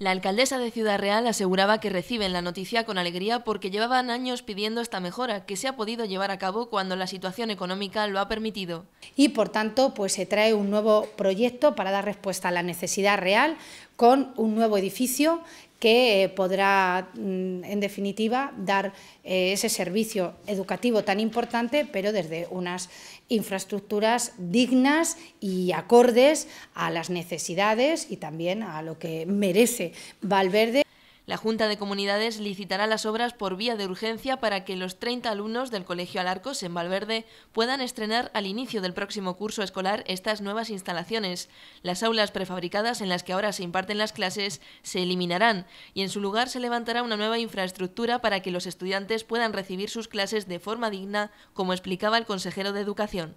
La alcaldesa de Ciudad Real aseguraba que reciben la noticia con alegría porque llevaban años pidiendo esta mejora, que se ha podido llevar a cabo cuando la situación económica lo ha permitido. Y por tanto, pues se trae un nuevo proyecto para dar respuesta a la necesidad real, con un nuevo edificio que eh, podrá, mm, en definitiva, dar eh, ese servicio educativo tan importante, pero desde unas infraestructuras dignas y acordes a las necesidades y también a lo que merece Valverde. La Junta de Comunidades licitará las obras por vía de urgencia para que los 30 alumnos del Colegio Alarcos en Valverde puedan estrenar al inicio del próximo curso escolar estas nuevas instalaciones. Las aulas prefabricadas en las que ahora se imparten las clases se eliminarán y en su lugar se levantará una nueva infraestructura para que los estudiantes puedan recibir sus clases de forma digna, como explicaba el consejero de Educación.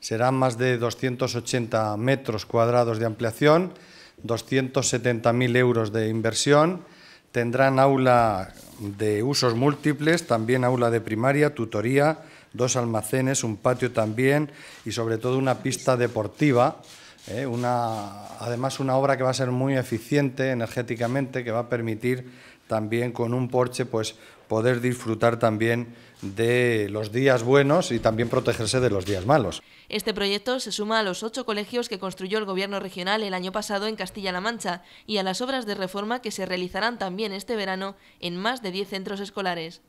Serán más de 280 metros cuadrados de ampliación, 270.000 euros de inversión Tendrán aula de usos múltiples, también aula de primaria, tutoría, dos almacenes, un patio también y sobre todo una pista deportiva. ¿eh? una, además, una obra que va a ser muy eficiente energéticamente, que va a permitir también con un porche pues, poder disfrutar también de los días buenos y también protegerse de los días malos. Este proyecto se suma a los ocho colegios que construyó el Gobierno regional el año pasado en Castilla-La Mancha y a las obras de reforma que se realizarán también este verano en más de diez centros escolares.